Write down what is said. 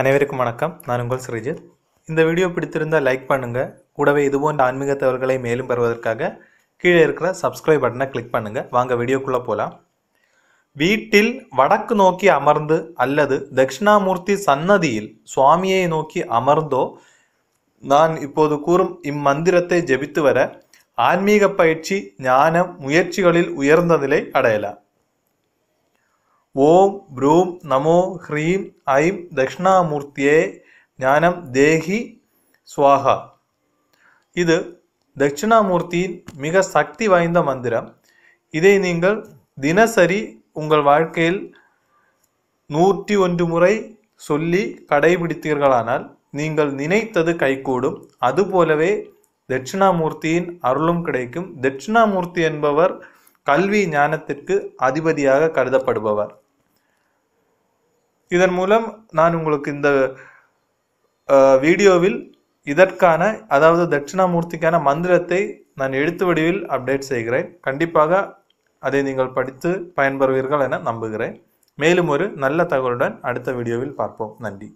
அனைவருக்கும் வணக்கம் நான் உங்கள் ஸ்ரீஜித் இந்த வீடியோ பிடித்திருந்தால் லைக் பண்ணுங்கள் கூடவே இது போன்ற ஆன்மீக தகவல்களை மேலும் பெறுவதற்காக கீழே இருக்கிற சப்ஸ்கிரைப் பட்டனை கிளிக் பண்ணுங்கள் வாங்க வீடியோக்குள்ளே போகலாம் வீட்டில் வடக்கு நோக்கி அமர்ந்து அல்லது தட்சிணாமூர்த்தி சன்னதியில் சுவாமியை நோக்கி அமர்ந்தோ நான் இப்போது கூறும் இம்மந்திரத்தை ஜெபித்து வர ஆன்மீக பயிற்சி ஞானம் முயற்சிகளில் உயர்ந்த நிலை அடையலாம் ஓம் ப்ரூம் நமோ ஹ்ரீம் ஐம் தட்சிணாமூர்த்தியே ஞானம் தேஹி സ്വാഹ இது தட்சிணாமூர்த்தியின் மிக சக்தி வாய்ந்த மந்திரம் இதை நீங்கள் தினசரி உங்கள் வாழ்க்கையில் நூற்றி ஒன்று முறை சொல்லி கடைபிடித்தீர்களானால் நீங்கள் நினைத்தது கைகூடும் அதுபோலவே தட்சிணாமூர்த்தியின் அருளும் கிடைக்கும் தட்சிணாமூர்த்தி என்பவர் கல்வி ஞானத்திற்கு அதிபதியாக கருதப்படுபவர் இதன் மூலம் நான் உங்களுக்கு இந்த வீடியோவில் இதற்கான அதாவது தட்சிணாமூர்த்திக்கான மந்திரத்தை நான் எழுத்து வடிவில் அப்டேட் செய்கிறேன் கண்டிப்பாக அதை நீங்கள் படித்து பயன்பெறுவீர்கள் என நம்புகிறேன் மேலும் ஒரு நல்ல தகவலுடன் அடுத்த வீடியோவில் பார்ப்போம் நன்றி